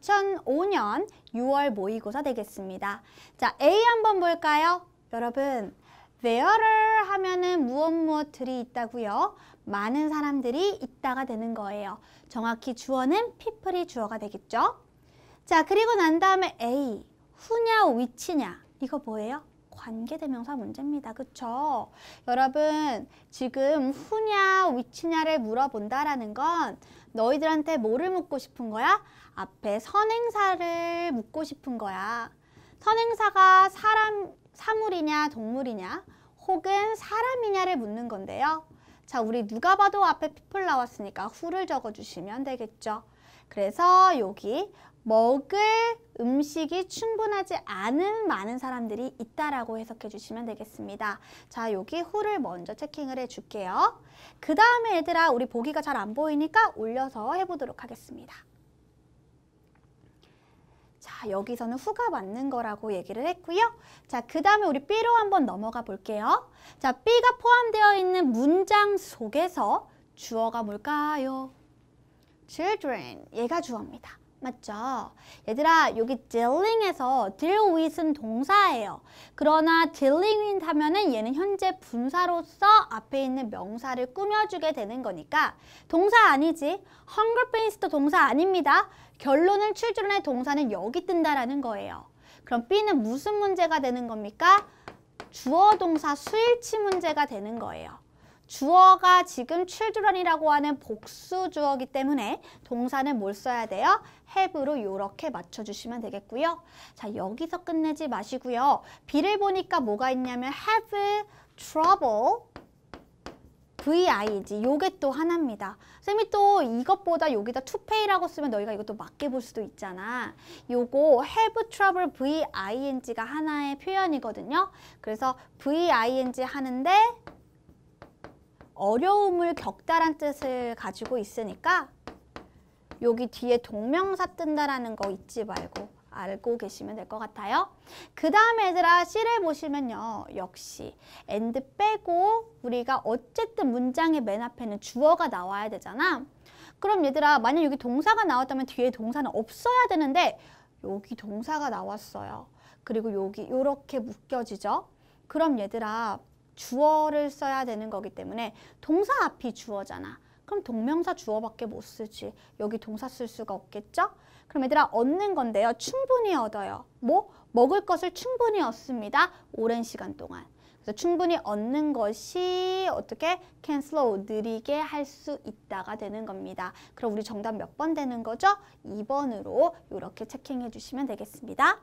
2005년 6월 모의고사 되겠습니다. 자, A 한번 볼까요? 여러분, there를 하면은 무엇 무엇들이 있다고요? 많은 사람들이 있다가 되는 거예요. 정확히 주어는 people이 주어가 되겠죠? 자, 그리고 난 다음에 A, 후냐, 위치냐. 이거 뭐예요? 관계대명사 문제입니다. 그쵸? 여러분 지금 후냐 위치냐를 물어본다라는 건 너희들한테 뭐를 묻고 싶은 거야? 앞에 선행사를 묻고 싶은 거야. 선행사가 사람, 사물이냐 동물이냐 혹은 사람이냐를 묻는 건데요. 자, 우리 누가 봐도 앞에 people 나왔으니까 후를 적어주시면 되겠죠. 그래서 여기 먹을 음식이 충분하지 않은 많은 사람들이 있다라고 해석해 주시면 되겠습니다. 자, 여기 후를 먼저 체킹을 해 줄게요. 그 다음에 얘들아, 우리 보기가 잘 안 보이니까 올려서 해보도록 하겠습니다. 여기서는 후가 맞는 거라고 얘기를 했고요. 자, 그 다음에 우리 B로 한번 넘어가 볼게요. 자, B가 포함되어 있는 문장 속에서 주어가 뭘까요? Children, 얘가 주어입니다. 맞죠? 얘들아 여기 dealing에서 deal with은 동사예요. 그러나 dealing with 하면은 얘는 현재 분사로서 앞에 있는 명사를 꾸며주게 되는 거니까 동사 아니지. hunger p a i n t 동사 아닙니다. 결론을 출전의 동사는 여기 뜬다라는 거예요. 그럼 B는 무슨 문제가 되는 겁니까? 주어 동사 수일치 문제가 되는 거예요. 주어가 지금 children이라고 하는 복수 주어기 때문에 동사는 뭘 써야 돼요? have로 이렇게 맞춰주시면 되겠고요. 자 여기서 끝내지 마시고요. 비를 보니까 뭐가 있냐면 have trouble VIG 요게 또 하나입니다. 쌤이 또 이것보다 여기다 투페이라고 쓰면 너희가 이것도 맞게 볼 수도 있잖아. 요거 have trouble VING가 하나의 표현이거든요. 그래서 VING 하는데 어려움을 겪다란 뜻을 가지고 있으니까 여기 뒤에 동명사 뜬다라는 거 잊지 말고 알고 계시면 될 것 같아요. 그 다음 얘들아 C를 보시면요. 역시 and 빼고 우리가 어쨌든 문장의 맨 앞에는 주어가 나와야 되잖아. 그럼 얘들아 만약 여기 동사가 나왔다면 뒤에 동사는 없어야 되는데 여기 동사가 나왔어요. 그리고 여기 이렇게 묶여지죠. 그럼 얘들아 주어를 써야 되는 거기 때문에 동사 앞이 주어잖아. 그럼 동명사 주어밖에 못 쓰지. 여기 동사 쓸 수가 없겠죠? 그럼 얘들아 얻는 건데요. 충분히 얻어요. 뭐? 먹을 것을 충분히 얻습니다. 오랜 시간 동안. 그래서 충분히 얻는 것이 어떻게? can slow, 느리게 할 수 있다가 되는 겁니다. 그럼 우리 정답 몇 번 되는 거죠? 2번으로 이렇게 체킹해 주시면 되겠습니다.